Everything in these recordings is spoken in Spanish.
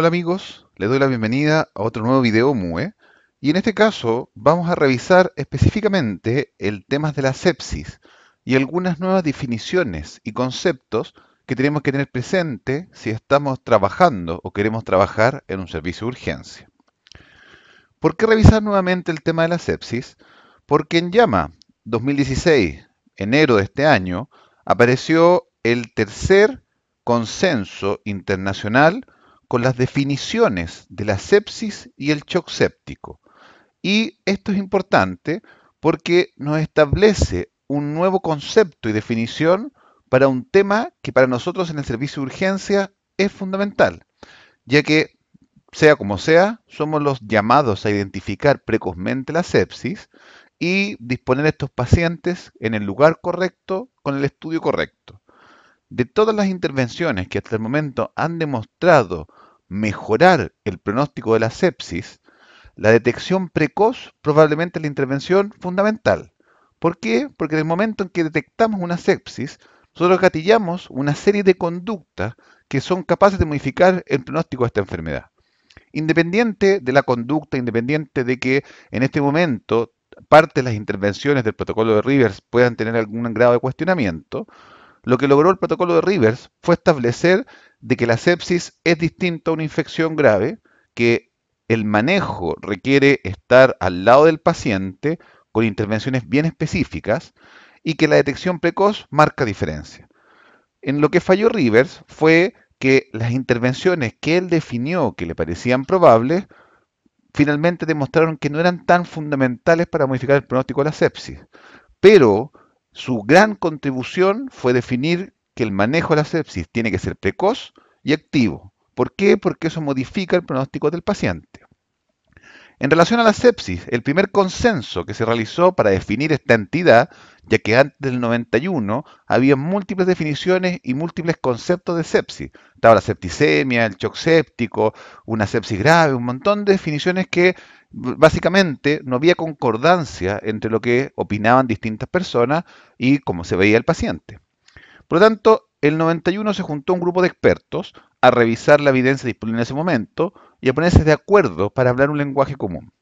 Hola amigos, les doy la bienvenida a otro nuevo video MUE y en este caso vamos a revisar específicamente el tema de la sepsis y algunas nuevas definiciones y conceptos que tenemos que tener presente si estamos trabajando o queremos trabajar en un servicio de urgencia. ¿Por qué revisar nuevamente el tema de la sepsis? Porque en Llama 2016, enero de este año, apareció el tercer consenso internacional con las definiciones de la sepsis y el shock séptico. Y esto es importante porque nos establece un nuevo concepto y definición para un tema que para nosotros en el servicio de urgencia es fundamental, ya que sea como sea, somos los llamados a identificar precozmente la sepsis y disponer a estos pacientes en el lugar correcto, con el estudio correcto. De todas las intervenciones que hasta el momento han demostrado mejorar el pronóstico de la sepsis, la detección precoz probablemente es la intervención fundamental. ¿Por qué? Porque en el momento en que detectamos una sepsis, nosotros gatillamos una serie de conductas que son capaces de modificar el pronóstico de esta enfermedad. Independiente de la conducta, independiente de que en este momento parte de las intervenciones del protocolo de Rivers puedan tener algún grado de cuestionamiento, lo que logró el protocolo de Rivers fue establecer de que la sepsis es distinta a una infección grave, que el manejo requiere estar al lado del paciente con intervenciones bien específicas y que la detección precoz marca diferencia. En lo que falló Rivers fue que las intervenciones que él definió que le parecían probables finalmente demostraron que no eran tan fundamentales para modificar el pronóstico de la sepsis. Pero su gran contribución fue definir que el manejo de la sepsis tiene que ser precoz y activo. ¿Por qué? Porque eso modifica el pronóstico del paciente. En relación a la sepsis, el primer consenso que se realizó para definir esta entidad, ya que antes del 91 había múltiples definiciones y múltiples conceptos de sepsis. Estaba la septicemia, el shock séptico, una sepsis grave, un montón de definiciones que básicamente no había concordancia entre lo que opinaban distintas personas y cómo se veía el paciente. Por lo tanto, el 91 se juntó un grupo de expertos a revisar la evidencia disponible en ese momento y a ponerse de acuerdo para hablar un lenguaje común.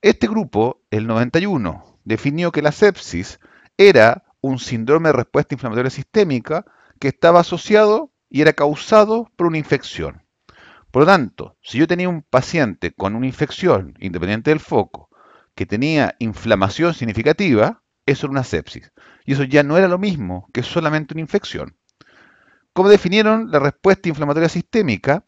Este grupo, el 91, definió que la sepsis era un síndrome de respuesta inflamatoria sistémica que estaba asociado y era causado por una infección. Por lo tanto, si yo tenía un paciente con una infección, independiente del foco, que tenía inflamación significativa, eso era una sepsis. Y eso ya no era lo mismo que solamente una infección. ¿Cómo definieron la respuesta inflamatoria sistémica?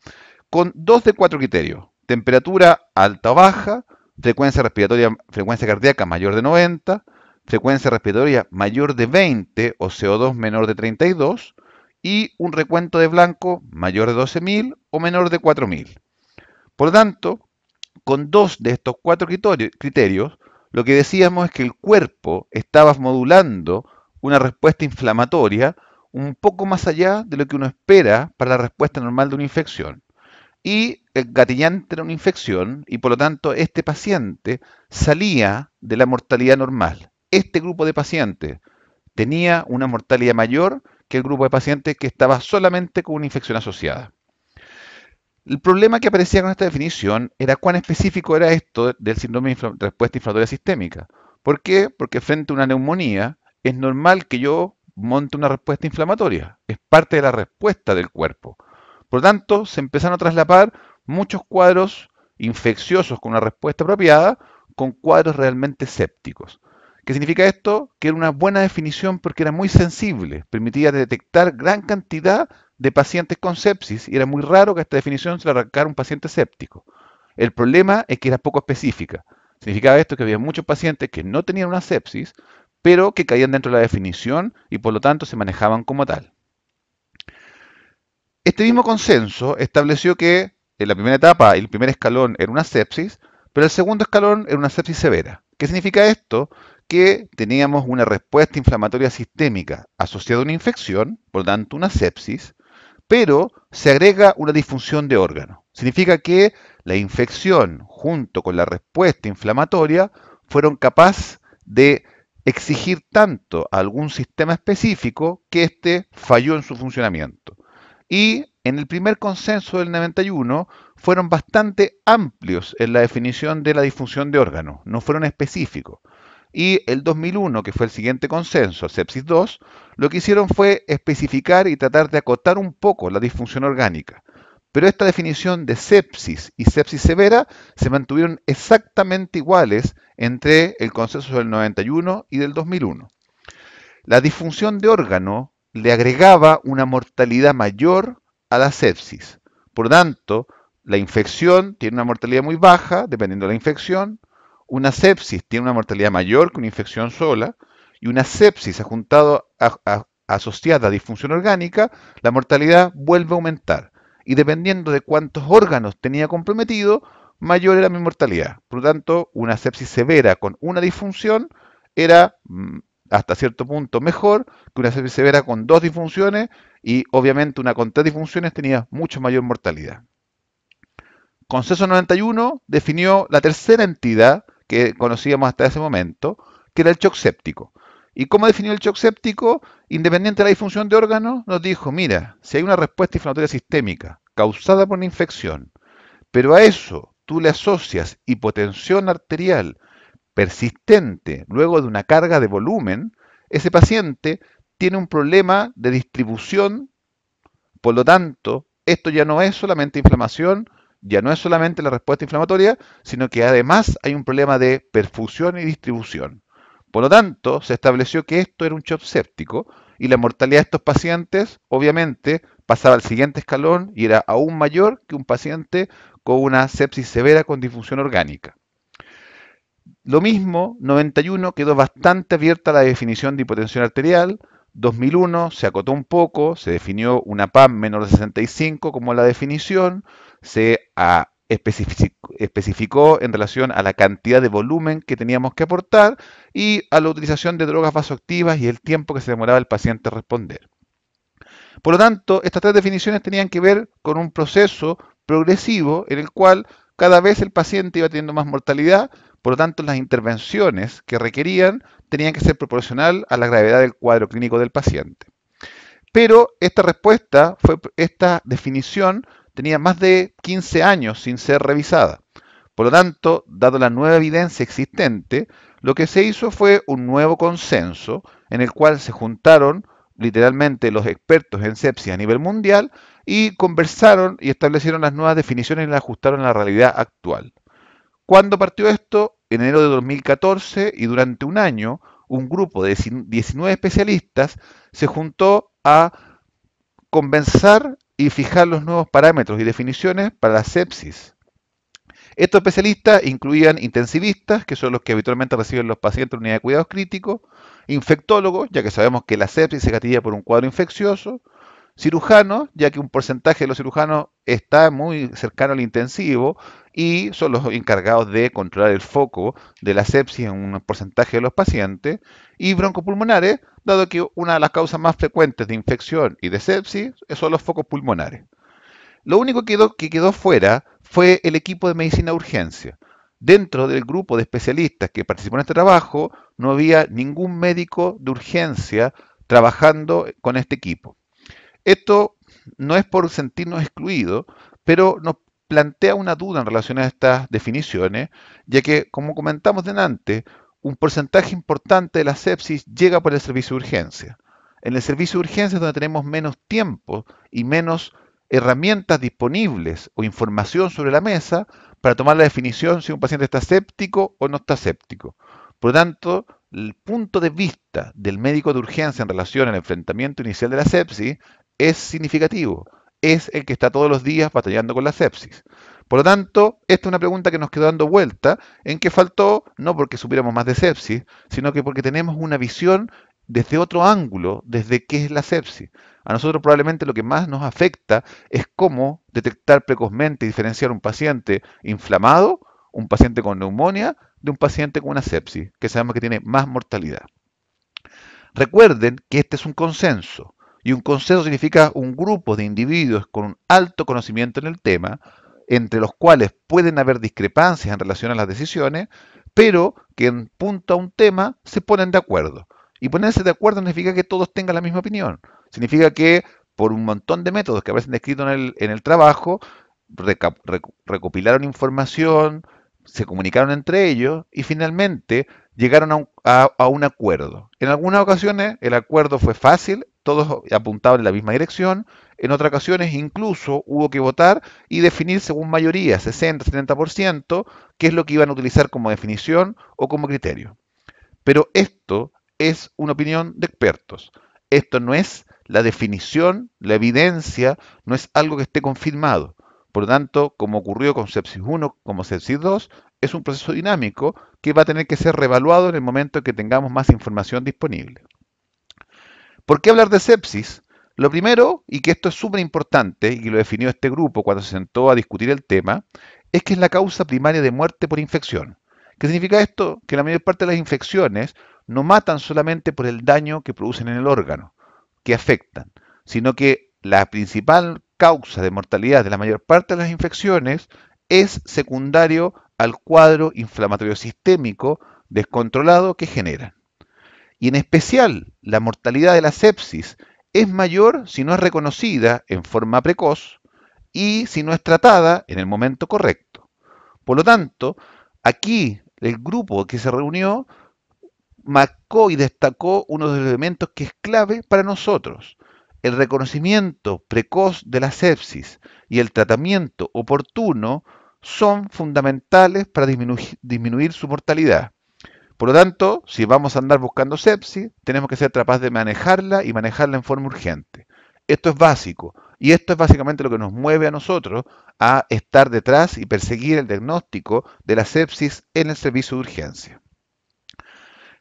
Con dos de cuatro criterios. Temperatura alta o baja, frecuencia respiratoria, frecuencia cardíaca mayor de 90, frecuencia respiratoria mayor de 20 o CO2 menor de 32 y un recuento de blanco mayor de 12.000 o menor de 4.000. Por lo tanto, con dos de estos cuatro criterios, lo que decíamos es que el cuerpo estaba modulando una respuesta inflamatoria un poco más allá de lo que uno espera para la respuesta normal de una infección. Y el gatillante era una infección y por lo tanto este paciente salía de la mortalidad normal. Este grupo de pacientes tenía una mortalidad mayor que el grupo de pacientes que estaba solamente con una infección asociada. El problema que aparecía con esta definición era cuán específico era esto del síndrome de respuesta inflamatoria sistémica. ¿Por qué? Porque frente a una neumonía es normal que yo monte una respuesta inflamatoria. Es parte de la respuesta del cuerpo. Por tanto, se empezaron a traslapar muchos cuadros infecciosos con una respuesta apropiada con cuadros realmente sépticos. ¿Qué significa esto? Que era una buena definición porque era muy sensible, permitía detectar gran cantidad de pacientes con sepsis y era muy raro que esta definición se la arrancara un paciente séptico. El problema es que era poco específica. Significaba esto que había muchos pacientes que no tenían una sepsis, pero que caían dentro de la definición y por lo tanto se manejaban como tal. Este mismo consenso estableció que en la primera etapa, el primer escalón era una sepsis, pero el segundo escalón era una sepsis severa. ¿Qué significa esto? que teníamos una respuesta inflamatoria sistémica asociada a una infección, por lo tanto una sepsis, pero se agrega una disfunción de órgano. Significa que la infección junto con la respuesta inflamatoria fueron capaces de exigir tanto a algún sistema específico que éste falló en su funcionamiento. Y en el primer consenso del 91 fueron bastante amplios en la definición de la disfunción de órgano, no fueron específicos y el 2001, que fue el siguiente consenso, sepsis 2, lo que hicieron fue especificar y tratar de acotar un poco la disfunción orgánica. Pero esta definición de sepsis y sepsis severa se mantuvieron exactamente iguales entre el consenso del 91 y del 2001. La disfunción de órgano le agregaba una mortalidad mayor a la sepsis. Por lo tanto, la infección tiene una mortalidad muy baja, dependiendo de la infección, una sepsis tiene una mortalidad mayor que una infección sola y una sepsis asociada a disfunción orgánica, la mortalidad vuelve a aumentar. Y dependiendo de cuántos órganos tenía comprometido, mayor era mi mortalidad. Por lo tanto, una sepsis severa con una disfunción era mm, hasta cierto punto mejor que una sepsis severa con dos disfunciones y obviamente una con tres disfunciones tenía mucho mayor mortalidad. Conceso 91 definió la tercera entidad que conocíamos hasta ese momento, que era el shock séptico. ¿Y cómo definió el shock séptico? Independiente de la disfunción de órganos, nos dijo, mira, si hay una respuesta inflamatoria sistémica causada por una infección, pero a eso tú le asocias hipotensión arterial persistente luego de una carga de volumen, ese paciente tiene un problema de distribución, por lo tanto, esto ya no es solamente inflamación, ya no es solamente la respuesta inflamatoria, sino que además hay un problema de perfusión y distribución. Por lo tanto, se estableció que esto era un shock séptico y la mortalidad de estos pacientes, obviamente, pasaba al siguiente escalón y era aún mayor que un paciente con una sepsis severa con disfunción orgánica. Lo mismo, 91 quedó bastante abierta la definición de hipotensión arterial, 2001 se acotó un poco, se definió una PAM menor de 65 como la definición, se especificó en relación a la cantidad de volumen que teníamos que aportar y a la utilización de drogas vasoactivas y el tiempo que se demoraba el paciente a responder. Por lo tanto, estas tres definiciones tenían que ver con un proceso progresivo en el cual cada vez el paciente iba teniendo más mortalidad, por lo tanto las intervenciones que requerían tenían que ser proporcional a la gravedad del cuadro clínico del paciente. Pero esta respuesta, fue, esta definición tenía más de 15 años sin ser revisada. Por lo tanto, dado la nueva evidencia existente, lo que se hizo fue un nuevo consenso en el cual se juntaron literalmente los expertos en sepsis a nivel mundial y conversaron y establecieron las nuevas definiciones y las ajustaron a la realidad actual. ¿Cuándo partió esto? En enero de 2014 y durante un año un grupo de 19 especialistas se juntó a convencer y fijar los nuevos parámetros y definiciones para la sepsis. Estos especialistas incluían intensivistas, que son los que habitualmente reciben los pacientes en unidad de cuidados críticos, infectólogos, ya que sabemos que la sepsis se gatilla por un cuadro infeccioso, cirujanos, ya que un porcentaje de los cirujanos está muy cercano al intensivo y son los encargados de controlar el foco de la sepsis en un porcentaje de los pacientes, y broncopulmonares, dado que una de las causas más frecuentes de infección y de sepsis son los focos pulmonares. Lo único que quedó, que quedó fuera fue el equipo de medicina de urgencia. Dentro del grupo de especialistas que participó en este trabajo, no había ningún médico de urgencia trabajando con este equipo. Esto no es por sentirnos excluidos, pero nos plantea una duda en relación a estas definiciones, ya que, como comentamos delante, un porcentaje importante de la sepsis llega por el servicio de urgencia. En el servicio de urgencia es donde tenemos menos tiempo y menos herramientas disponibles o información sobre la mesa para tomar la definición si un paciente está séptico o no está séptico. Por lo tanto, el punto de vista del médico de urgencia en relación al enfrentamiento inicial de la sepsis es significativo, es el que está todos los días batallando con la sepsis. Por lo tanto, esta es una pregunta que nos quedó dando vuelta, en que faltó no porque supiéramos más de sepsis, sino que porque tenemos una visión desde otro ángulo, desde qué es la sepsis. A nosotros probablemente lo que más nos afecta es cómo detectar precozmente y diferenciar un paciente inflamado, un paciente con neumonía, de un paciente con una sepsis, que sabemos que tiene más mortalidad. Recuerden que este es un consenso. Y un consejo significa un grupo de individuos con un alto conocimiento en el tema, entre los cuales pueden haber discrepancias en relación a las decisiones, pero que en punto a un tema se ponen de acuerdo. Y ponerse de acuerdo significa que todos tengan la misma opinión. Significa que por un montón de métodos que aparecen descritos en el, en el trabajo, recopilaron información, se comunicaron entre ellos y finalmente llegaron a un, acuerdo. En algunas ocasiones el acuerdo fue fácil, todos apuntaban en la misma dirección. En otras ocasiones incluso hubo que votar y definir según mayoría, 60-70%, qué es lo que iban a utilizar como definición o como criterio. Pero esto es una opinión de expertos. Esto no es la definición, la evidencia, no es algo que esté confirmado. Por lo tanto, como ocurrió con sepsis 1, como sepsis 2, es un proceso dinámico que va a tener que ser revaluado en el momento en que tengamos más información disponible. ¿Por qué hablar de sepsis? Lo primero, y que esto es súper importante, y lo definió este grupo cuando se sentó a discutir el tema, es que es la causa primaria de muerte por infección. ¿Qué significa esto? Que la mayor parte de las infecciones no matan solamente por el daño que producen en el órgano, que afectan, sino que la principal causa de mortalidad de la mayor parte de las infecciones es secundario al cuadro inflamatorio sistémico descontrolado que generan y en especial la mortalidad de la sepsis es mayor si no es reconocida en forma precoz y si no es tratada en el momento correcto. Por lo tanto, aquí el grupo que se reunió marcó y destacó uno de los elementos que es clave para nosotros, el reconocimiento precoz de la sepsis y el tratamiento oportuno son fundamentales para disminuir su mortalidad. Por lo tanto, si vamos a andar buscando sepsis, tenemos que ser capaces de manejarla y manejarla en forma urgente. Esto es básico y esto es básicamente lo que nos mueve a nosotros a estar detrás y perseguir el diagnóstico de la sepsis en el servicio de urgencia.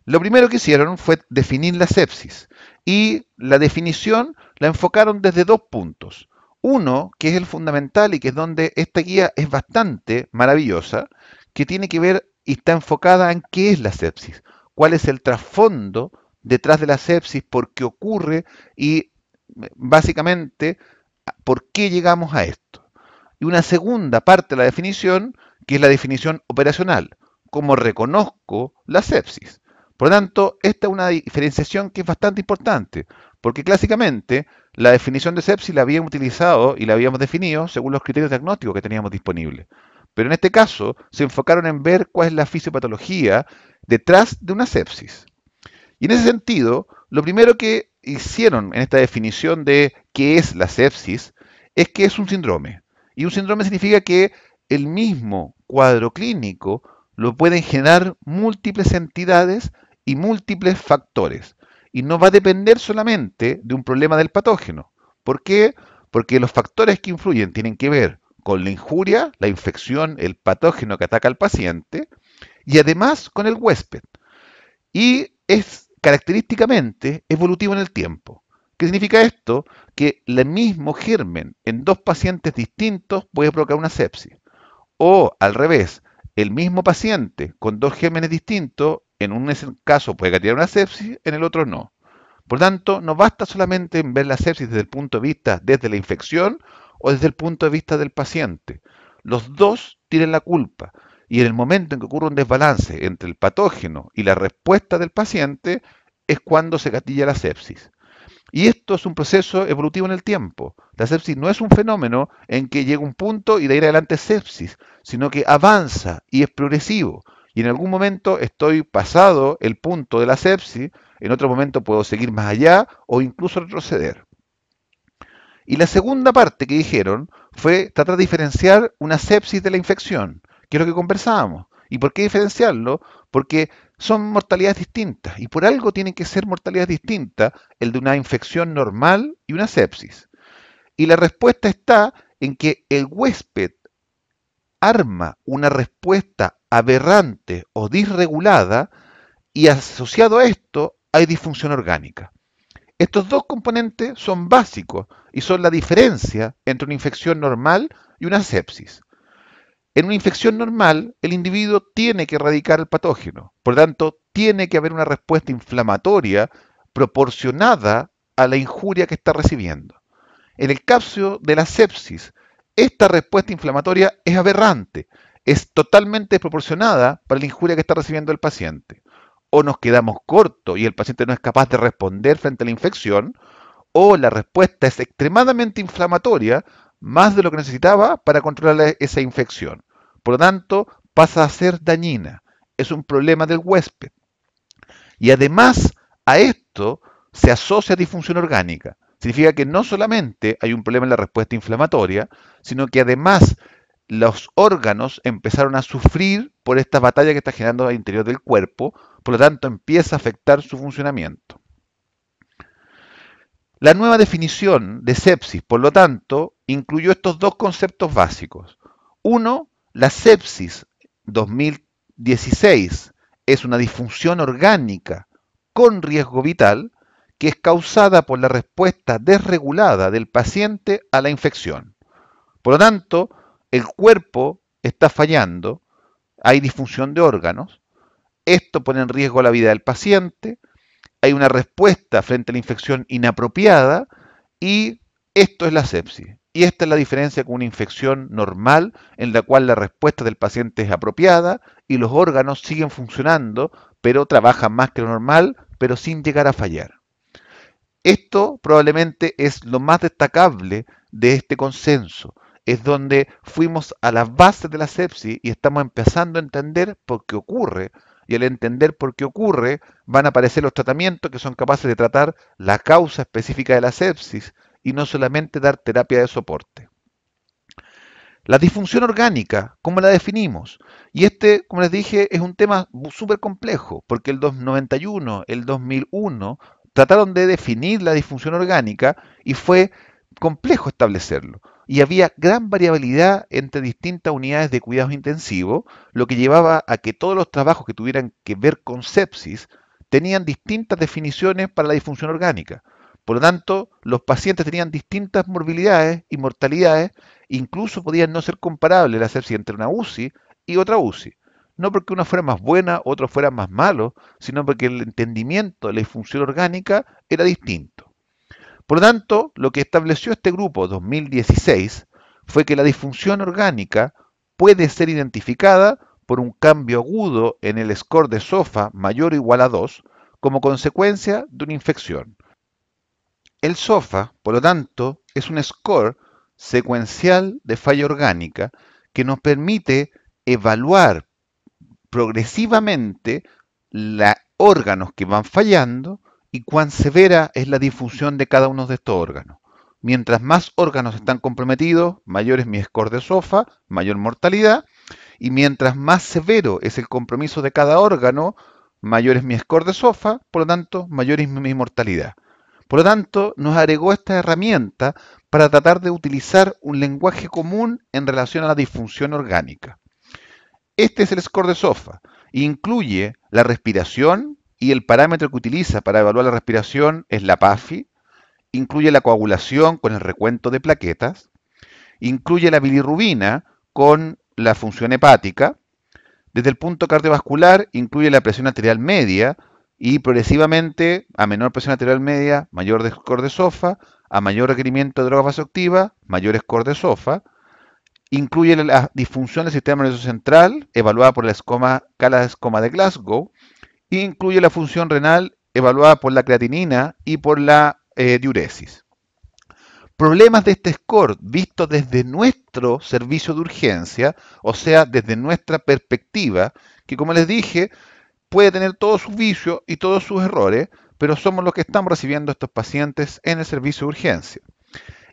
Lo primero que hicieron fue definir la sepsis y la definición la enfocaron desde dos puntos. Uno, que es el fundamental y que es donde esta guía es bastante maravillosa, que tiene que ver y está enfocada en qué es la sepsis, cuál es el trasfondo detrás de la sepsis, por qué ocurre y eh, básicamente por qué llegamos a esto. Y una segunda parte de la definición, que es la definición operacional, cómo reconozco la sepsis. Por lo tanto, esta es una diferenciación que es bastante importante, porque clásicamente la definición de sepsis la habíamos utilizado y la habíamos definido según los criterios diagnósticos que teníamos disponibles. Pero en este caso se enfocaron en ver cuál es la fisiopatología detrás de una sepsis. Y en ese sentido, lo primero que hicieron en esta definición de qué es la sepsis es que es un síndrome. Y un síndrome significa que el mismo cuadro clínico lo pueden generar múltiples entidades y múltiples factores. Y no va a depender solamente de un problema del patógeno. ¿Por qué? Porque los factores que influyen tienen que ver con la injuria, la infección, el patógeno que ataca al paciente y además con el huésped. Y es característicamente evolutivo en el tiempo. ¿Qué significa esto? Que el mismo germen en dos pacientes distintos puede provocar una sepsis. O al revés, el mismo paciente con dos gérmenes distintos, en un caso puede crear una sepsis, en el otro no. Por tanto, no basta solamente en ver la sepsis desde el punto de vista desde la infección o desde el punto de vista del paciente. Los dos tienen la culpa y en el momento en que ocurre un desbalance entre el patógeno y la respuesta del paciente es cuando se gatilla la sepsis. Y esto es un proceso evolutivo en el tiempo. La sepsis no es un fenómeno en que llega un punto y de ahí adelante sepsis, sino que avanza y es progresivo. Y en algún momento estoy pasado el punto de la sepsis, en otro momento puedo seguir más allá o incluso retroceder. Y la segunda parte que dijeron fue tratar de diferenciar una sepsis de la infección, que es lo que conversábamos. ¿Y por qué diferenciarlo? Porque son mortalidades distintas y por algo tienen que ser mortalidades distintas el de una infección normal y una sepsis. Y la respuesta está en que el huésped arma una respuesta aberrante o disregulada y asociado a esto hay disfunción orgánica. Estos dos componentes son básicos y son la diferencia entre una infección normal y una sepsis. En una infección normal, el individuo tiene que erradicar el patógeno, por lo tanto, tiene que haber una respuesta inflamatoria proporcionada a la injuria que está recibiendo. En el caso de la sepsis, esta respuesta inflamatoria es aberrante, es totalmente desproporcionada para la injuria que está recibiendo el paciente o nos quedamos cortos y el paciente no es capaz de responder frente a la infección, o la respuesta es extremadamente inflamatoria, más de lo que necesitaba para controlar e-, esa infección. Por lo tanto, pasa a ser dañina. Es un problema del huésped. Y además a esto se asocia disfunción orgánica. Significa que no solamente hay un problema en la respuesta inflamatoria, sino que además los órganos empezaron a sufrir por esta batalla que está generando al interior del cuerpo, por lo tanto, empieza a afectar su funcionamiento. La nueva definición de sepsis, por lo tanto, incluyó estos dos conceptos básicos. Uno, la sepsis 2016 es una disfunción orgánica con riesgo vital que es causada por la respuesta desregulada del paciente a la infección. Por lo tanto, el cuerpo está fallando, hay disfunción de órganos esto pone en riesgo la vida del paciente, hay una respuesta frente a la infección inapropiada y esto es la sepsis. Y esta es la diferencia con una infección normal en la cual la respuesta del paciente es apropiada y los órganos siguen funcionando, pero trabajan más que lo normal, pero sin llegar a fallar. Esto probablemente es lo más destacable de este consenso. Es donde fuimos a las bases de la sepsis y estamos empezando a entender por qué ocurre, y al entender por qué ocurre, van a aparecer los tratamientos que son capaces de tratar la causa específica de la sepsis y no solamente dar terapia de soporte. La disfunción orgánica, ¿cómo la definimos? Y este, como les dije, es un tema súper complejo, porque el 291, el 2001, trataron de definir la disfunción orgánica y fue complejo establecerlo y había gran variabilidad entre distintas unidades de cuidados intensivos, lo que llevaba a que todos los trabajos que tuvieran que ver con sepsis tenían distintas definiciones para la disfunción orgánica. Por lo tanto, los pacientes tenían distintas morbilidades y mortalidades, incluso podían no ser comparables la sepsis entre una UCI y otra UCI. No porque una fuera más buena, otra fuera más malo, sino porque el entendimiento de la disfunción orgánica era distinto. Por lo tanto, lo que estableció este grupo 2016 fue que la disfunción orgánica puede ser identificada por un cambio agudo en el score de SOFA mayor o igual a 2 como consecuencia de una infección. El SOFA, por lo tanto, es un score secuencial de falla orgánica que nos permite evaluar progresivamente los órganos que van fallando y cuán severa es la disfunción de cada uno de estos órganos. Mientras más órganos están comprometidos, mayor es mi score de SOFA, mayor mortalidad, y mientras más severo es el compromiso de cada órgano, mayor es mi score de SOFA, por lo tanto, mayor es mi mortalidad. Por lo tanto, nos agregó esta herramienta para tratar de utilizar un lenguaje común en relación a la disfunción orgánica. Este es el score de SOFA. incluye la respiración, y el parámetro que utiliza para evaluar la respiración es la PAFI, incluye la coagulación con el recuento de plaquetas, incluye la bilirrubina con la función hepática, desde el punto cardiovascular incluye la presión arterial media y progresivamente a menor presión arterial media, mayor score de SOFA, a mayor requerimiento de drogas vasoactiva mayor score de SOFA, incluye la disfunción del sistema nervioso central, evaluada por la escoma, escala escoma de Glasgow, incluye la función renal evaluada por la creatinina y por la eh, diuresis. Problemas de este score visto desde nuestro servicio de urgencia, o sea, desde nuestra perspectiva, que como les dije, puede tener todos sus vicios y todos sus errores, pero somos los que estamos recibiendo a estos pacientes en el servicio de urgencia.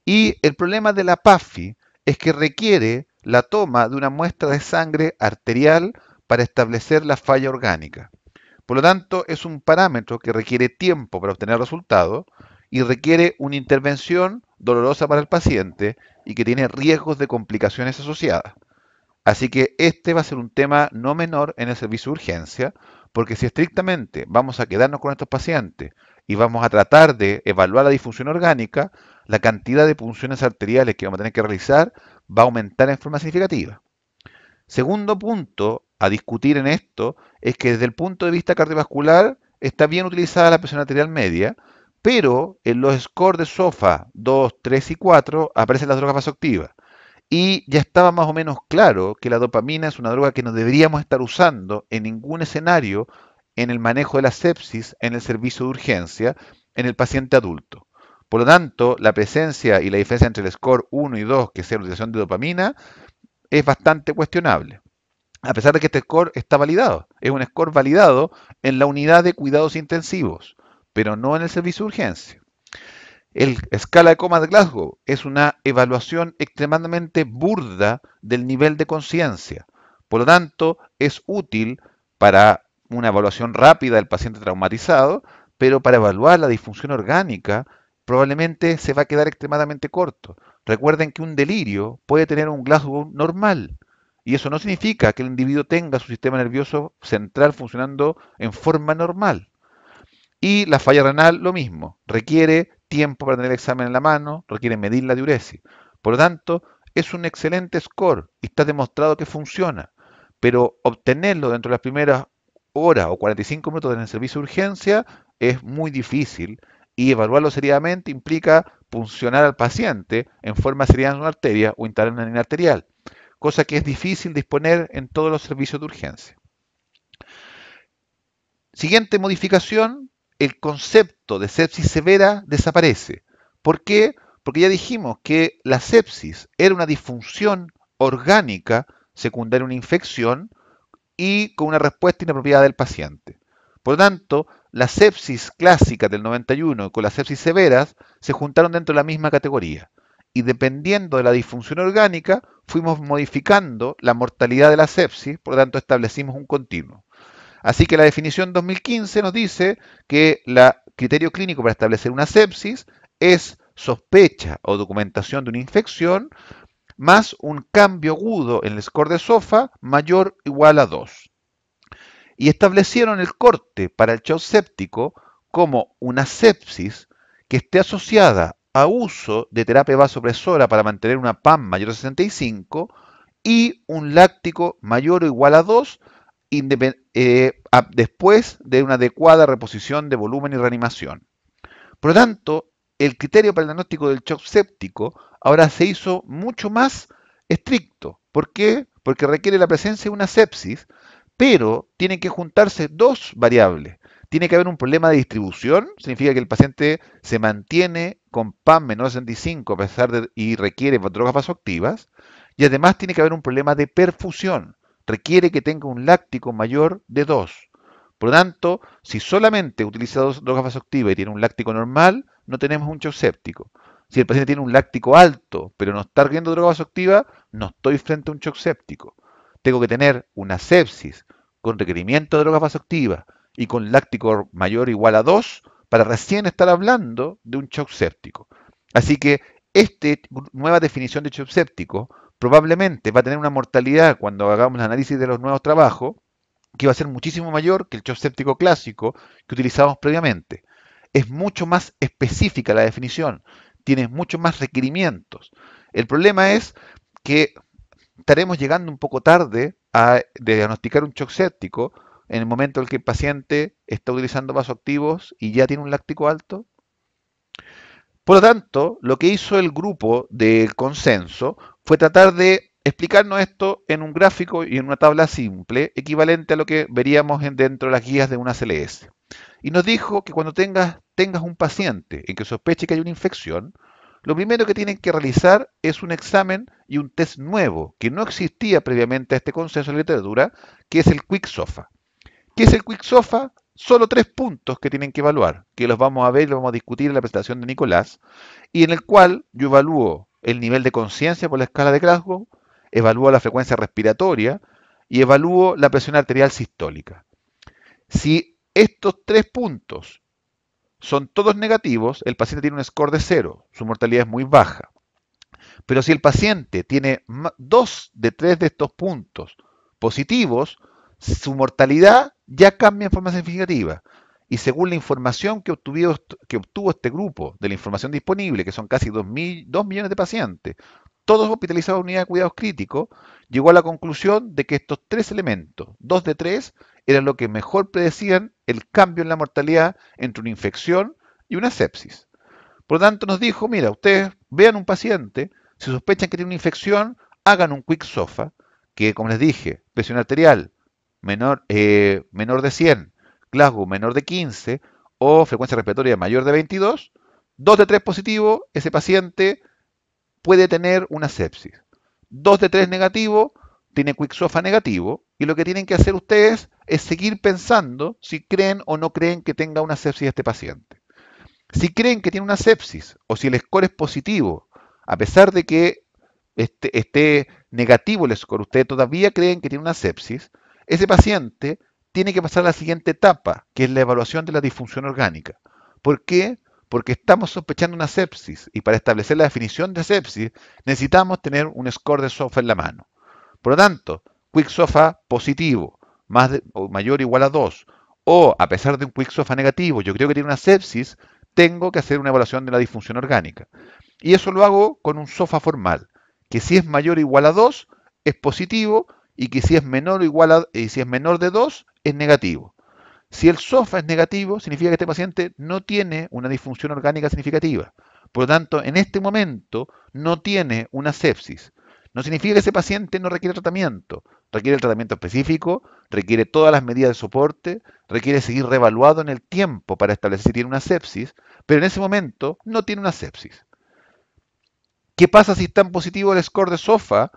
Y el problema de la PAFI es que requiere la toma de una muestra de sangre arterial para establecer la falla orgánica. Por lo tanto, es un parámetro que requiere tiempo para obtener resultados y requiere una intervención dolorosa para el paciente y que tiene riesgos de complicaciones asociadas. Así que este va a ser un tema no menor en el servicio de urgencia, porque si estrictamente vamos a quedarnos con estos pacientes y vamos a tratar de evaluar la disfunción orgánica, la cantidad de punciones arteriales que vamos a tener que realizar va a aumentar en forma significativa. Segundo punto a discutir en esto es que desde el punto de vista cardiovascular está bien utilizada la presión arterial media, pero en los scores de SOFA 2, 3 y 4 aparecen las drogas vasoactivas. Y ya estaba más o menos claro que la dopamina es una droga que no deberíamos estar usando en ningún escenario en el manejo de la sepsis, en el servicio de urgencia, en el paciente adulto. Por lo tanto, la presencia y la diferencia entre el score 1 y 2, que sea la utilización de dopamina, es bastante cuestionable a pesar de que este score está validado. Es un score validado en la unidad de cuidados intensivos, pero no en el servicio de urgencia. El escala de coma de Glasgow es una evaluación extremadamente burda del nivel de conciencia. Por lo tanto, es útil para una evaluación rápida del paciente traumatizado, pero para evaluar la disfunción orgánica probablemente se va a quedar extremadamente corto. Recuerden que un delirio puede tener un Glasgow normal, y eso no significa que el individuo tenga su sistema nervioso central funcionando en forma normal. Y la falla renal, lo mismo. Requiere tiempo para tener el examen en la mano, requiere medir la diuresis. Por lo tanto, es un excelente score y está demostrado que funciona. Pero obtenerlo dentro de las primeras horas o 45 minutos en el servicio de urgencia es muy difícil y evaluarlo seriamente implica puncionar al paciente en forma seriada en una arteria o instalar una línea arterial cosa que es difícil disponer en todos los servicios de urgencia. Siguiente modificación, el concepto de sepsis severa desaparece. ¿Por qué? Porque ya dijimos que la sepsis era una disfunción orgánica secundaria a una infección y con una respuesta inapropiada del paciente. Por lo tanto, la sepsis clásica del 91 con las sepsis severas se juntaron dentro de la misma categoría y dependiendo de la disfunción orgánica, fuimos modificando la mortalidad de la sepsis, por lo tanto establecimos un continuo. Así que la definición 2015 nos dice que el criterio clínico para establecer una sepsis es sospecha o documentación de una infección más un cambio agudo en el score de SOFA mayor o igual a 2. Y establecieron el corte para el shock séptico como una sepsis que esté asociada a uso de terapia vasopresora para mantener una PAM mayor a 65 y un láctico mayor o igual a 2 eh, después de una adecuada reposición de volumen y reanimación. Por lo tanto, el criterio para el diagnóstico del shock séptico ahora se hizo mucho más estricto. ¿Por qué? Porque requiere la presencia de una sepsis, pero tienen que juntarse dos variables. Tiene que haber un problema de distribución, significa que el paciente se mantiene con PAM menor 65 a pesar de, y requiere drogas vasoactivas. Y además tiene que haber un problema de perfusión. Requiere que tenga un láctico mayor de 2. Por lo tanto, si solamente utiliza dos drogas vasoactivas y tiene un láctico normal, no tenemos un shock séptico. Si el paciente tiene un láctico alto, pero no está requiriendo drogas vasoactivas... no estoy frente a un shock séptico. Tengo que tener una sepsis con requerimiento de drogas vasoactivas y con láctico mayor o igual a 2 para recién estar hablando de un shock séptico. Así que esta nueva definición de shock séptico probablemente va a tener una mortalidad cuando hagamos el análisis de los nuevos trabajos que va a ser muchísimo mayor que el shock séptico clásico que utilizábamos previamente. Es mucho más específica la definición, tiene muchos más requerimientos. El problema es que estaremos llegando un poco tarde a diagnosticar un shock séptico en el momento en que el paciente está utilizando vasoactivos y ya tiene un láctico alto? Por lo tanto, lo que hizo el grupo del consenso fue tratar de explicarnos esto en un gráfico y en una tabla simple, equivalente a lo que veríamos dentro de las guías de una CLS. Y nos dijo que cuando tengas, un paciente en que sospeche que hay una infección, lo primero que tienen que realizar es un examen y un test nuevo, que no existía previamente a este consenso de literatura, que es el Quick Sofa. ¿Qué es el sofa Solo tres puntos que tienen que evaluar, que los vamos a ver, y los vamos a discutir en la presentación de Nicolás, y en el cual yo evalúo el nivel de conciencia por la escala de Glasgow, evalúo la frecuencia respiratoria y evalúo la presión arterial sistólica. Si estos tres puntos son todos negativos, el paciente tiene un score de cero, su mortalidad es muy baja. Pero si el paciente tiene dos de tres de estos puntos positivos, su mortalidad ya cambia en forma significativa. Y según la información que, obtuvo, que obtuvo este grupo, de la información disponible, que son casi 2, millones de pacientes, todos hospitalizados en unidad de cuidados críticos, llegó a la conclusión de que estos tres elementos, dos de tres, eran lo que mejor predecían el cambio en la mortalidad entre una infección y una sepsis. Por lo tanto, nos dijo, mira, ustedes vean un paciente, si sospechan que tiene una infección, hagan un quick sofa, que como les dije, presión arterial, menor, eh, menor de 100, Glasgow menor de 15 o frecuencia respiratoria mayor de 22, 2 de 3 positivo, ese paciente puede tener una sepsis. 2 de 3 negativo, tiene Quixofa negativo y lo que tienen que hacer ustedes es seguir pensando si creen o no creen que tenga una sepsis este paciente. Si creen que tiene una sepsis o si el score es positivo, a pesar de que este, esté, negativo el score, ustedes todavía creen que tiene una sepsis, ese paciente tiene que pasar a la siguiente etapa, que es la evaluación de la disfunción orgánica. ¿Por qué? Porque estamos sospechando una sepsis y para establecer la definición de sepsis necesitamos tener un score de SOFA en la mano. Por lo tanto, quick SOFA positivo, más mayor o igual a 2, o a pesar de un quick SOFA negativo, yo creo que tiene una sepsis, tengo que hacer una evaluación de la disfunción orgánica. Y eso lo hago con un SOFA formal, que si es mayor o igual a 2, es positivo, y que si es menor o igual a, y eh, si es menor de 2 es negativo. Si el SOFA es negativo, significa que este paciente no tiene una disfunción orgánica significativa. Por lo tanto, en este momento no tiene una sepsis. No significa que ese paciente no requiere tratamiento. Requiere el tratamiento específico, requiere todas las medidas de soporte, requiere seguir reevaluado en el tiempo para establecer si tiene una sepsis, pero en ese momento no tiene una sepsis. ¿Qué pasa si está en positivo el score de SOFA?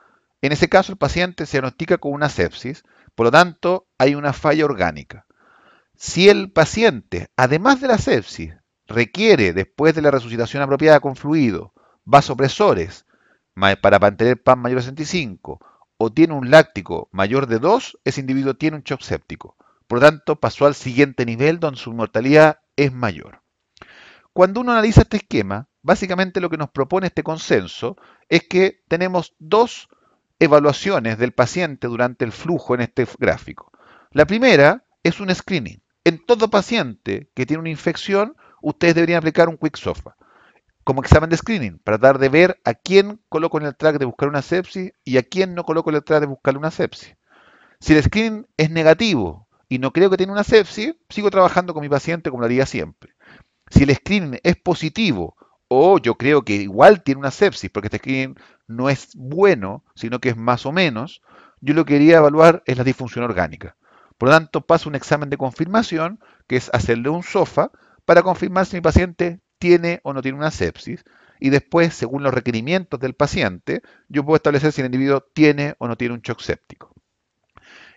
En ese caso, el paciente se diagnostica con una sepsis, por lo tanto, hay una falla orgánica. Si el paciente, además de la sepsis, requiere, después de la resucitación apropiada con fluido, vasopresores para mantener PAN mayor de 65, o tiene un láctico mayor de 2, ese individuo tiene un shock séptico. Por lo tanto, pasó al siguiente nivel donde su mortalidad es mayor. Cuando uno analiza este esquema, básicamente lo que nos propone este consenso es que tenemos dos evaluaciones del paciente durante el flujo en este gráfico. La primera es un screening. En todo paciente que tiene una infección, ustedes deberían aplicar un quick sofa como examen de screening para dar de ver a quién coloco en el track de buscar una sepsis y a quién no coloco en el track de buscar una sepsis. Si el screening es negativo y no creo que tiene una sepsis, sigo trabajando con mi paciente como lo haría siempre. Si el screening es positivo o yo creo que igual tiene una sepsis, porque este screening no es bueno, sino que es más o menos, yo lo que quería evaluar es la disfunción orgánica. Por lo tanto, paso un examen de confirmación, que es hacerle un SOFA, para confirmar si mi paciente tiene o no tiene una sepsis. Y después, según los requerimientos del paciente, yo puedo establecer si el individuo tiene o no tiene un shock séptico.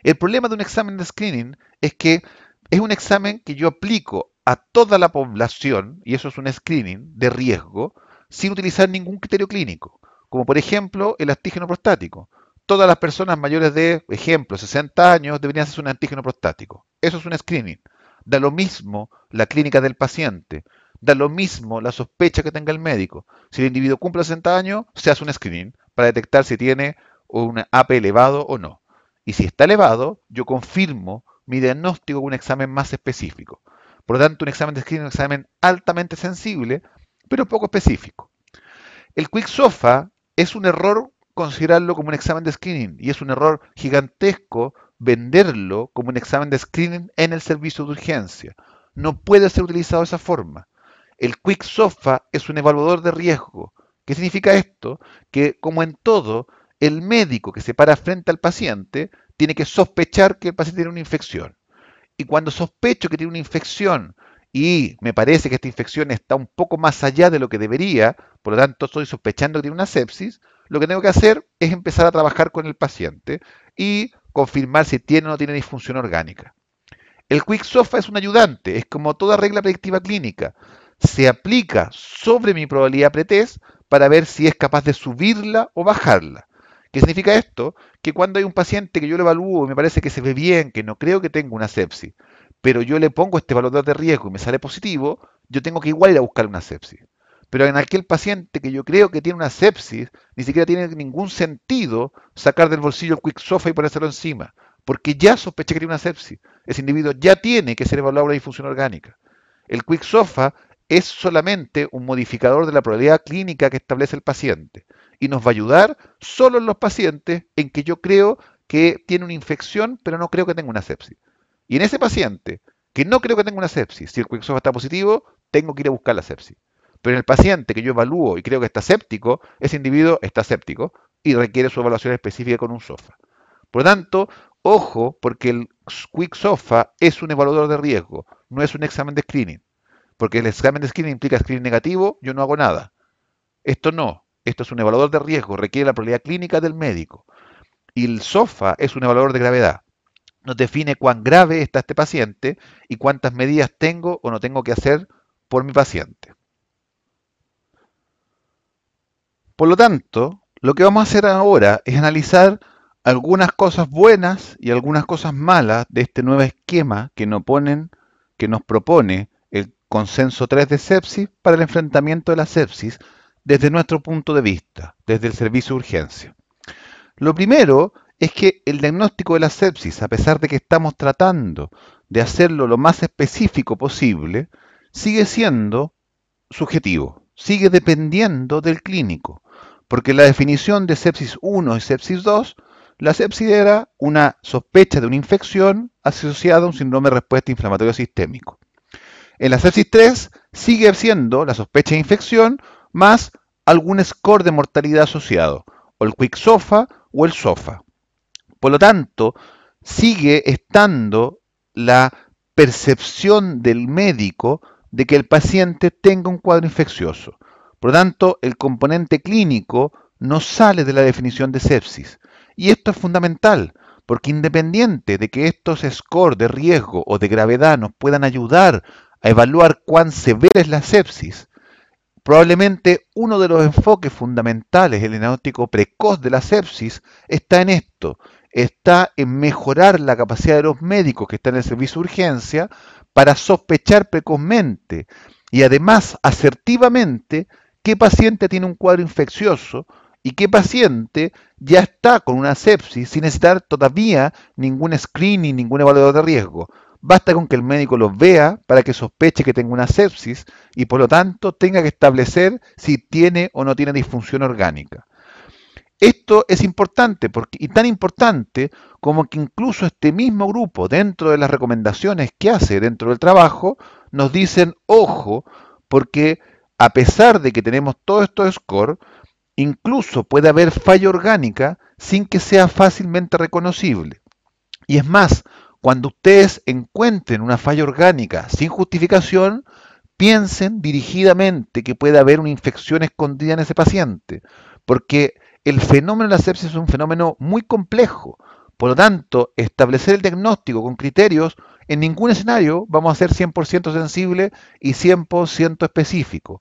El problema de un examen de screening es que es un examen que yo aplico a toda la población, y eso es un screening de riesgo, sin utilizar ningún criterio clínico, como por ejemplo el antígeno prostático. Todas las personas mayores de, ejemplo, 60 años deberían hacerse un antígeno prostático. Eso es un screening. Da lo mismo la clínica del paciente, da lo mismo la sospecha que tenga el médico. Si el individuo cumple 60 años, se hace un screening para detectar si tiene un AP elevado o no. Y si está elevado, yo confirmo mi diagnóstico con un examen más específico. Por lo tanto, un examen de screening es un examen altamente sensible, pero poco específico. El quick SOFA es un error considerarlo como un examen de screening y es un error gigantesco venderlo como un examen de screening en el servicio de urgencia. No puede ser utilizado de esa forma. El Quick Sofa es un evaluador de riesgo. ¿Qué significa esto? Que como en todo, el médico que se para frente al paciente tiene que sospechar que el paciente tiene una infección y cuando sospecho que tiene una infección y me parece que esta infección está un poco más allá de lo que debería, por lo tanto estoy sospechando que tiene una sepsis, lo que tengo que hacer es empezar a trabajar con el paciente y confirmar si tiene o no tiene disfunción orgánica. El Quick Sofa es un ayudante, es como toda regla predictiva clínica. Se aplica sobre mi probabilidad pretest para ver si es capaz de subirla o bajarla. ¿Qué significa esto? Que cuando hay un paciente que yo lo evalúo y me parece que se ve bien, que no creo que tenga una sepsis, pero yo le pongo este valor de riesgo y me sale positivo, yo tengo que igual ir a buscar una sepsis. Pero en aquel paciente que yo creo que tiene una sepsis, ni siquiera tiene ningún sentido sacar del bolsillo el quick sofa y ponérselo encima, porque ya sospeché que tiene una sepsis. Ese individuo ya tiene que ser evaluado la disfunción orgánica. El quick sofa es solamente un modificador de la probabilidad clínica que establece el paciente y nos va a ayudar solo en los pacientes en que yo creo que tiene una infección, pero no creo que tenga una sepsis. Y en ese paciente que no creo que tenga una sepsis, si el sofa está positivo, tengo que ir a buscar la sepsis. Pero en el paciente que yo evalúo y creo que está séptico, ese individuo está séptico y requiere su evaluación específica con un SOFA. Por lo tanto, ojo, porque el sofa es un evaluador de riesgo, no es un examen de screening. Porque el examen de screening implica screening negativo, yo no hago nada. Esto no. Esto es un evaluador de riesgo, requiere la probabilidad clínica del médico. Y el SOFA es un evaluador de gravedad. Nos define cuán grave está este paciente y cuántas medidas tengo o no tengo que hacer por mi paciente. Por lo tanto, lo que vamos a hacer ahora es analizar algunas cosas buenas y algunas cosas malas de este nuevo esquema que nos, ponen, que nos propone el consenso 3 de sepsis para el enfrentamiento de la sepsis desde nuestro punto de vista, desde el servicio de urgencia. Lo primero es que el diagnóstico de la sepsis, a pesar de que estamos tratando de hacerlo lo más específico posible, sigue siendo subjetivo, sigue dependiendo del clínico, porque la definición de sepsis 1 y sepsis 2, la sepsis era una sospecha de una infección asociada a un síndrome de respuesta inflamatorio sistémico. En la sepsis 3 sigue siendo la sospecha de infección más algún score de mortalidad asociado, o el quick sofa o el sofa. Por lo tanto, sigue estando la percepción del médico de que el paciente tenga un cuadro infeccioso. Por lo tanto, el componente clínico no sale de la definición de sepsis. Y esto es fundamental, porque independiente de que estos scores de riesgo o de gravedad nos puedan ayudar a evaluar cuán severa es la sepsis, Probablemente uno de los enfoques fundamentales del diagnóstico precoz de la sepsis está en esto, está en mejorar la capacidad de los médicos que están en el servicio de urgencia para sospechar precozmente y además asertivamente qué paciente tiene un cuadro infeccioso y qué paciente ya está con una sepsis sin necesitar todavía ningún screening, ningún evaluador de riesgo. Basta con que el médico los vea para que sospeche que tenga una sepsis y por lo tanto tenga que establecer si tiene o no tiene disfunción orgánica. Esto es importante porque, y tan importante como que incluso este mismo grupo, dentro de las recomendaciones que hace dentro del trabajo, nos dicen, ojo, porque a pesar de que tenemos esto de score incluso puede haber falla orgánica sin que sea fácilmente reconocible. Y es más, cuando ustedes encuentren una falla orgánica sin justificación, piensen dirigidamente que puede haber una infección escondida en ese paciente, porque el fenómeno de la sepsis es un fenómeno muy complejo. Por lo tanto, establecer el diagnóstico con criterios, en ningún escenario vamos a ser 100% sensible y 100% específico.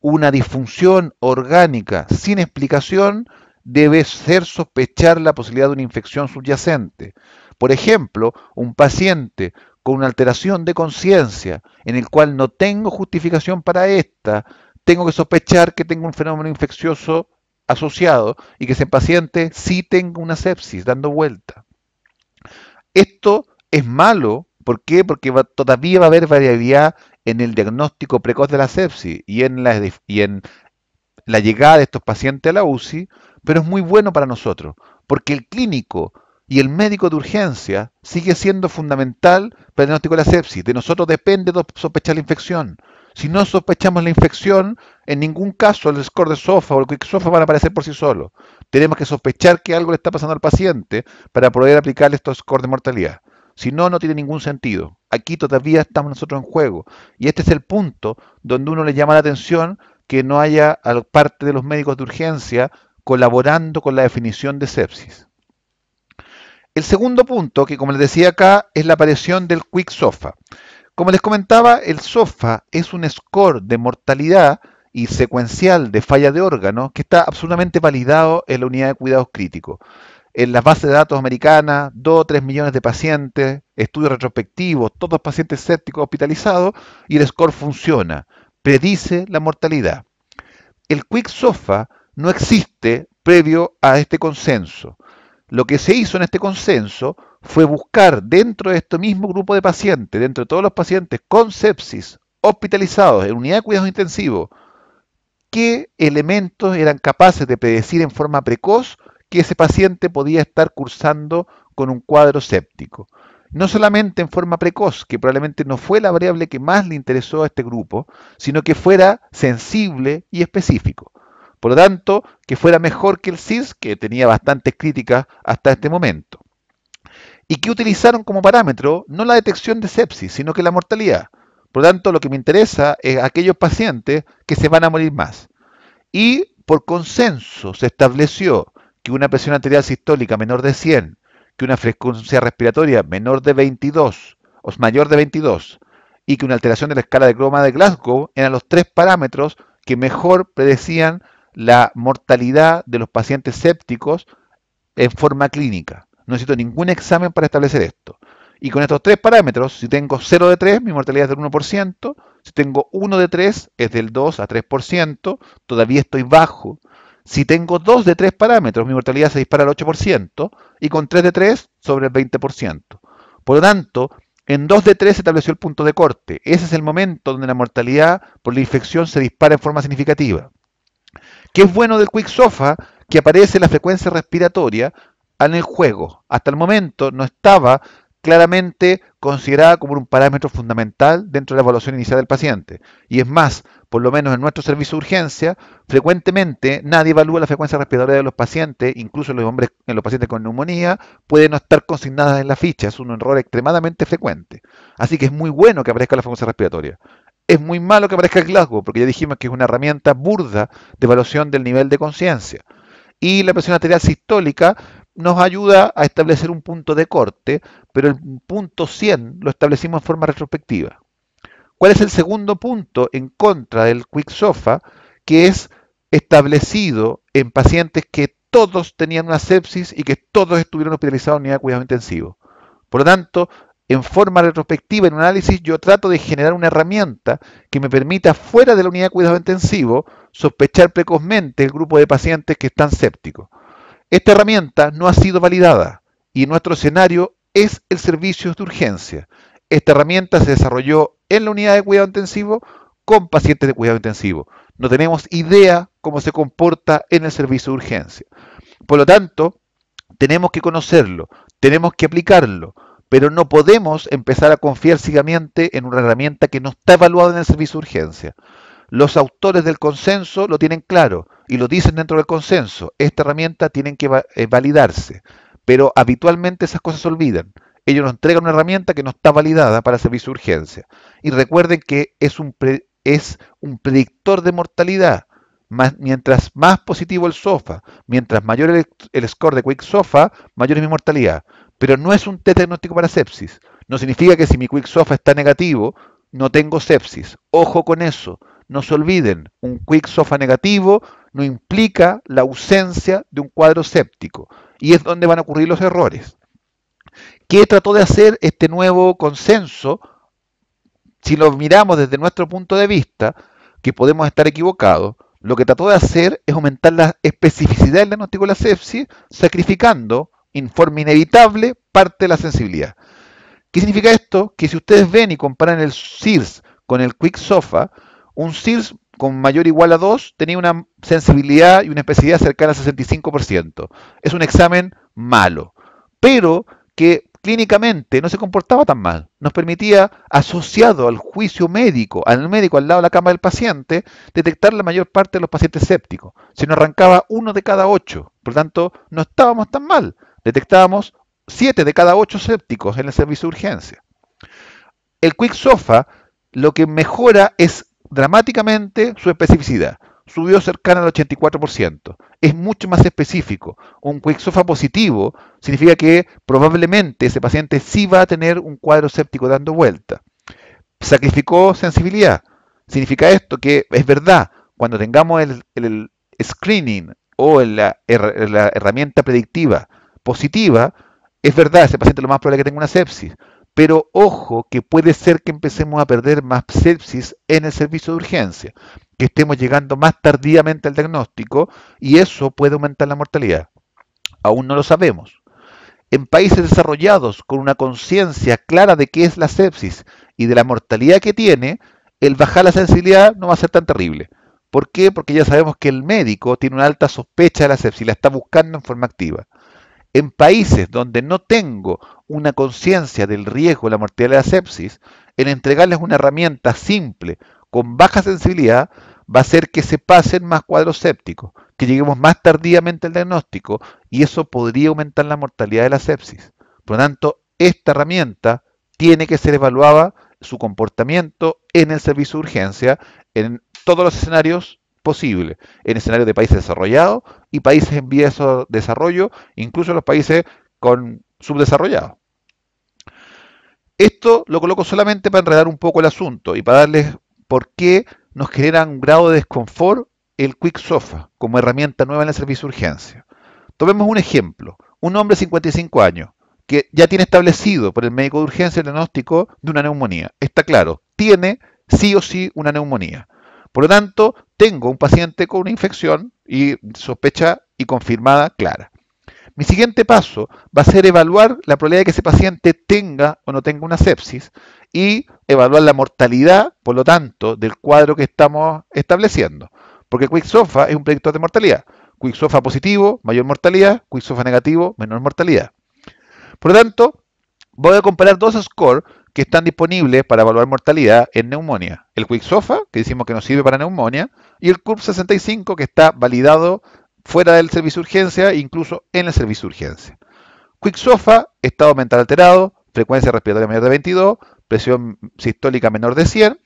Una disfunción orgánica sin explicación debe ser sospechar la posibilidad de una infección subyacente. Por ejemplo, un paciente con una alteración de conciencia en el cual no tengo justificación para esta, tengo que sospechar que tengo un fenómeno infeccioso asociado y que ese paciente sí tenga una sepsis dando vuelta. Esto es malo, ¿por qué? Porque todavía va a haber variabilidad en el diagnóstico precoz de la sepsis y en la, y en la llegada de estos pacientes a la UCI, pero es muy bueno para nosotros, porque el clínico y el médico de urgencia sigue siendo fundamental para el diagnóstico de la sepsis. De nosotros depende de sospechar la infección. Si no sospechamos la infección, en ningún caso el score de SOFA o el quick SOFA van a aparecer por sí solos. Tenemos que sospechar que algo le está pasando al paciente para poder aplicarle estos scores de mortalidad. Si no, no tiene ningún sentido. Aquí todavía estamos nosotros en juego. Y este es el punto donde uno le llama la atención que no haya parte de los médicos de urgencia colaborando con la definición de sepsis. El segundo punto, que como les decía acá, es la aparición del Quick Sofa. Como les comentaba, el SOFA es un score de mortalidad y secuencial de falla de órgano que está absolutamente validado en la unidad de cuidados críticos. En las bases de datos americanas, 2 o 3 millones de pacientes, estudios retrospectivos, todos pacientes sépticos hospitalizados, y el score funciona, predice la mortalidad. El Quick SOFA no existe previo a este consenso lo que se hizo en este consenso fue buscar dentro de este mismo grupo de pacientes, dentro de todos los pacientes con sepsis hospitalizados en unidad de cuidados intensivos, qué elementos eran capaces de predecir en forma precoz que ese paciente podía estar cursando con un cuadro séptico. No solamente en forma precoz, que probablemente no fue la variable que más le interesó a este grupo, sino que fuera sensible y específico. Por lo tanto, que fuera mejor que el CIS, que tenía bastantes críticas hasta este momento. ¿Y que utilizaron como parámetro? No la detección de sepsis, sino que la mortalidad. Por lo tanto, lo que me interesa es aquellos pacientes que se van a morir más. Y por consenso se estableció que una presión arterial sistólica menor de 100, que una frecuencia respiratoria menor de 22 o mayor de 22 y que una alteración de la escala de croma de Glasgow eran los tres parámetros que mejor predecían la mortalidad de los pacientes sépticos en forma clínica. No necesito ningún examen para establecer esto. Y con estos tres parámetros, si tengo 0 de 3, mi mortalidad es del 1%, si tengo 1 de 3, es del 2 a 3%, todavía estoy bajo. Si tengo 2 de 3 parámetros, mi mortalidad se dispara al 8% y con 3 de 3 sobre el 20%. Por lo tanto, en 2 de 3 se estableció el punto de corte. Ese es el momento donde la mortalidad por la infección se dispara en forma significativa. ¿Qué es bueno del Quick que aparece la frecuencia respiratoria en el juego. Hasta el momento no estaba claramente considerada como un parámetro fundamental dentro de la evaluación inicial del paciente. Y es más, por lo menos en nuestro servicio de urgencia, frecuentemente nadie evalúa la frecuencia respiratoria de los pacientes, incluso en los, hombres, en eh, los pacientes con neumonía, pueden no estar consignadas en la ficha, es un error extremadamente frecuente. Así que es muy bueno que aparezca la frecuencia respiratoria es muy malo que aparezca el Glasgow, porque ya dijimos que es una herramienta burda de evaluación del nivel de conciencia. Y la presión arterial sistólica nos ayuda a establecer un punto de corte, pero el punto 100 lo establecimos en forma retrospectiva. ¿Cuál es el segundo punto en contra del Quick Sofa que es establecido en pacientes que todos tenían una sepsis y que todos estuvieron hospitalizados en unidad de cuidado intensivo? Por lo tanto, en forma retrospectiva, en un análisis, yo trato de generar una herramienta que me permita, fuera de la unidad de cuidado intensivo, sospechar precozmente el grupo de pacientes que están sépticos. Esta herramienta no ha sido validada y nuestro escenario es el servicio de urgencia. Esta herramienta se desarrolló en la unidad de cuidado intensivo con pacientes de cuidado intensivo. No tenemos idea cómo se comporta en el servicio de urgencia. Por lo tanto, tenemos que conocerlo, tenemos que aplicarlo, pero no podemos empezar a confiar ciegamente en una herramienta que no está evaluada en el servicio de urgencia. Los autores del consenso lo tienen claro y lo dicen dentro del consenso. Esta herramienta tiene que eh, validarse, pero habitualmente esas cosas se olvidan. Ellos nos entregan una herramienta que no está validada para servicio de urgencia. Y recuerden que es un, es un predictor de mortalidad. mientras más positivo el SOFA, mientras mayor el, el score de Quick SOFA, mayor es mi mortalidad. Pero no es un test diagnóstico para sepsis. No significa que si mi quick está negativo, no tengo sepsis. Ojo con eso. No se olviden, un quick negativo no implica la ausencia de un cuadro séptico. Y es donde van a ocurrir los errores. ¿Qué trató de hacer este nuevo consenso? Si lo miramos desde nuestro punto de vista, que podemos estar equivocados, lo que trató de hacer es aumentar la especificidad del diagnóstico de la sepsis, sacrificando en forma inevitable parte de la sensibilidad. ¿Qué significa esto? Que si ustedes ven y comparan el SIRS con el Quick Sofa, un SIRS con mayor o igual a 2 tenía una sensibilidad y una especificidad cercana al 65%. Es un examen malo, pero que clínicamente no se comportaba tan mal. Nos permitía, asociado al juicio médico, al médico al lado de la cama del paciente, detectar la mayor parte de los pacientes sépticos. Se nos arrancaba uno de cada ocho. Por lo tanto, no estábamos tan mal detectábamos 7 de cada 8 sépticos en el servicio de urgencia. El Quick Sofa lo que mejora es dramáticamente su especificidad. Subió cercano al 84%. Es mucho más específico. Un SOFA positivo significa que probablemente ese paciente sí va a tener un cuadro séptico dando vuelta. Sacrificó sensibilidad. Significa esto que es verdad, cuando tengamos el, screening o la herramienta predictiva positiva, es verdad, ese paciente lo más probable que tenga una sepsis. Pero ojo que puede ser que empecemos a perder más sepsis en el servicio de urgencia, que estemos llegando más tardíamente al diagnóstico y eso puede aumentar la mortalidad. Aún no lo sabemos. En países desarrollados con una conciencia clara de qué es la sepsis y de la mortalidad que tiene, el bajar la sensibilidad no va a ser tan terrible. ¿Por qué? Porque ya sabemos que el médico tiene una alta sospecha de la sepsis, la está buscando en forma activa en países donde no tengo una conciencia del riesgo de la mortalidad de la sepsis, en entregarles una herramienta simple, con baja sensibilidad, va a hacer que se pasen más cuadros sépticos, que lleguemos más tardíamente al diagnóstico y eso podría aumentar la mortalidad de la sepsis. Por lo tanto, esta herramienta tiene que ser evaluada su comportamiento en el servicio de urgencia, en todos los escenarios posible en escenarios de países desarrollados y países en vías de desarrollo, incluso en los países con subdesarrollados. Esto lo coloco solamente para enredar un poco el asunto y para darles por qué nos genera un grado de desconfort el Quick Sofa como herramienta nueva en el servicio de urgencia. Tomemos un ejemplo. Un hombre de 55 años que ya tiene establecido por el médico de urgencia el diagnóstico de una neumonía. Está claro, tiene sí o sí una neumonía. Por lo tanto, tengo un paciente con una infección y sospecha y confirmada clara. Mi siguiente paso va a ser evaluar la probabilidad de que ese paciente tenga o no tenga una sepsis y evaluar la mortalidad, por lo tanto, del cuadro que estamos estableciendo. Porque Quicksofa es un predictor de mortalidad. Quicksofa positivo, mayor mortalidad, Quicksofa negativo, menor mortalidad. Por lo tanto, voy a comparar dos scores que están disponibles para evaluar mortalidad en neumonía. El Quixofa, que decimos que nos sirve para neumonía, y el CURP 65, que está validado fuera del servicio de urgencia incluso en el servicio de urgencia. Quixofa, estado mental alterado, frecuencia respiratoria mayor de 22, presión sistólica menor de 100,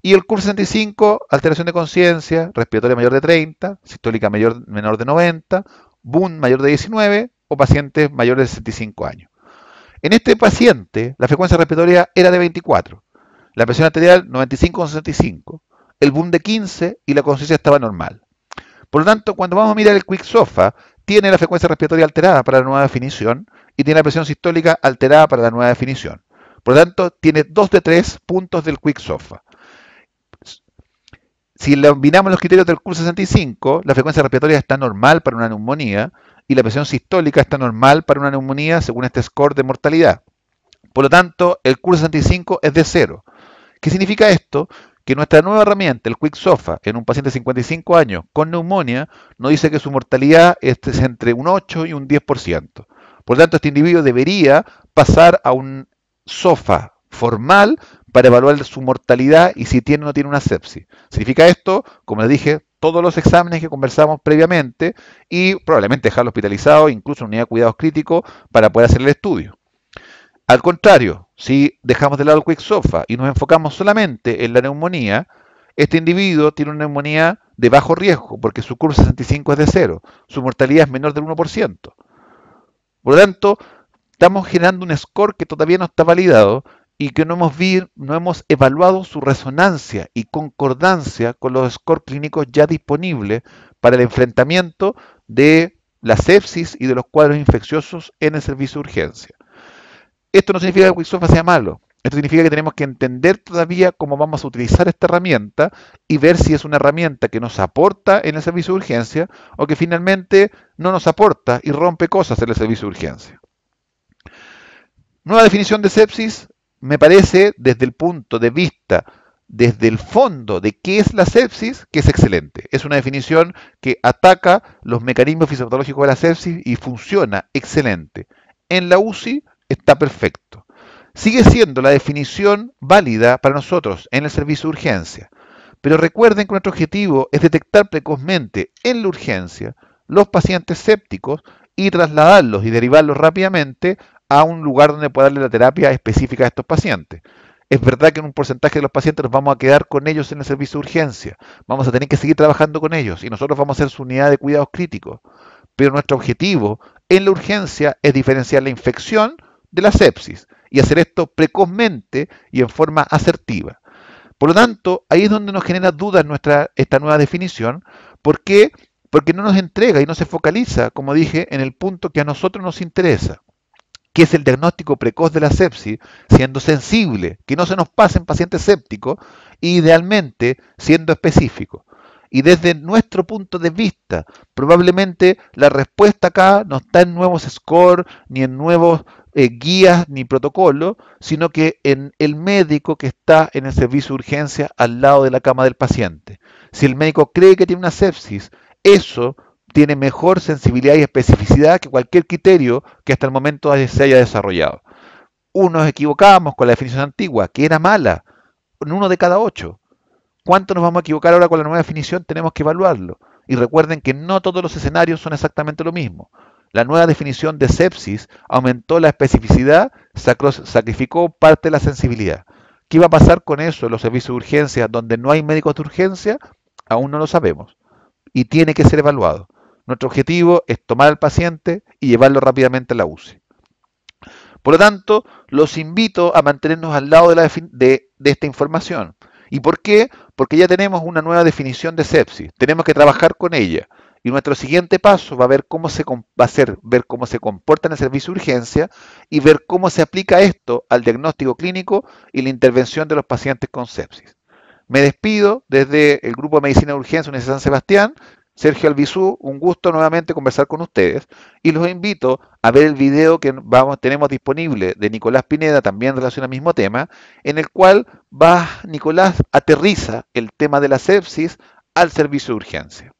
y el CURP 65, alteración de conciencia, respiratoria mayor de 30, sistólica mayor, menor de 90, BUN mayor de 19 o pacientes mayores de 65 años. En este paciente, la frecuencia respiratoria era de 24, la presión arterial 95-65, el boom de 15 y la conciencia estaba normal. Por lo tanto, cuando vamos a mirar el SOFA, tiene la frecuencia respiratoria alterada para la nueva definición y tiene la presión sistólica alterada para la nueva definición. Por lo tanto, tiene 2 de 3 puntos del SOFA. Si combinamos los criterios del CUR65, la frecuencia respiratoria está normal para una neumonía, y la presión sistólica está normal para una neumonía según este score de mortalidad. Por lo tanto, el curso 65 es de cero. ¿Qué significa esto? Que nuestra nueva herramienta, el Quick Sofa, en un paciente de 55 años con neumonía, nos dice que su mortalidad es entre un 8 y un 10%. Por lo tanto, este individuo debería pasar a un SOFA formal para evaluar su mortalidad y si tiene o no tiene una sepsis. Significa esto, como le dije, todos los exámenes que conversamos previamente y probablemente dejarlo hospitalizado, incluso en unidad de cuidados críticos, para poder hacer el estudio. Al contrario, si dejamos de lado el sofa y nos enfocamos solamente en la neumonía, este individuo tiene una neumonía de bajo riesgo porque su curso 65 es de cero, su mortalidad es menor del 1%. Por lo tanto, estamos generando un score que todavía no está validado, y que no hemos, no hemos evaluado su resonancia y concordancia con los scores clínicos ya disponibles para el enfrentamiento de la sepsis y de los cuadros infecciosos en el servicio de urgencia. Esto no significa que Wixofa sea malo, esto significa que tenemos que entender todavía cómo vamos a utilizar esta herramienta y ver si es una herramienta que nos aporta en el servicio de urgencia o que finalmente no nos aporta y rompe cosas en el servicio de urgencia. Nueva definición de sepsis, me parece, desde el punto de vista, desde el fondo de qué es la sepsis, que es excelente. Es una definición que ataca los mecanismos fisiopatológicos de la sepsis y funciona excelente. En la UCI está perfecto. Sigue siendo la definición válida para nosotros en el servicio de urgencia. Pero recuerden que nuestro objetivo es detectar precozmente en la urgencia los pacientes sépticos y trasladarlos y derivarlos rápidamente a un lugar donde pueda darle la terapia específica a estos pacientes. Es verdad que en un porcentaje de los pacientes nos vamos a quedar con ellos en el servicio de urgencia. Vamos a tener que seguir trabajando con ellos y nosotros vamos a ser su unidad de cuidados críticos. Pero nuestro objetivo en la urgencia es diferenciar la infección de la sepsis y hacer esto precozmente y en forma asertiva. Por lo tanto, ahí es donde nos genera dudas nuestra, esta nueva definición. ¿Por qué? Porque no nos entrega y no se focaliza, como dije, en el punto que a nosotros nos interesa que es el diagnóstico precoz de la sepsis, siendo sensible, que no se nos pase en pacientes sépticos, idealmente siendo específico. Y desde nuestro punto de vista, probablemente la respuesta acá no está en nuevos scores, ni en nuevos eh, guías, ni protocolos, sino que en el médico que está en el servicio de urgencia al lado de la cama del paciente. Si el médico cree que tiene una sepsis, eso tiene mejor sensibilidad y especificidad que cualquier criterio que hasta el momento se haya desarrollado. Uno nos equivocábamos con la definición antigua, que era mala, en uno de cada ocho. ¿Cuánto nos vamos a equivocar ahora con la nueva definición? Tenemos que evaluarlo. Y recuerden que no todos los escenarios son exactamente lo mismo. La nueva definición de sepsis aumentó la especificidad, sacrificó parte de la sensibilidad. ¿Qué va a pasar con eso en los servicios de urgencia donde no hay médicos de urgencia? Aún no lo sabemos y tiene que ser evaluado. Nuestro objetivo es tomar al paciente y llevarlo rápidamente a la UCI. Por lo tanto, los invito a mantenernos al lado de, esta información. ¿Y por qué? Porque ya tenemos una nueva definición de sepsis. Tenemos que trabajar con ella. Y nuestro siguiente paso va a, ver cómo se, ser ver cómo se comporta en el servicio de urgencia y ver cómo se aplica esto al diagnóstico clínico y la intervención de los pacientes con sepsis. Me despido desde el Grupo de Medicina de Urgencia Universidad San Sebastián Sergio Albizú, un gusto nuevamente conversar con ustedes y los invito a ver el video que vamos, tenemos disponible de Nicolás Pineda, también relacionado al mismo tema, en el cual va, Nicolás aterriza el tema de la sepsis al servicio de urgencia.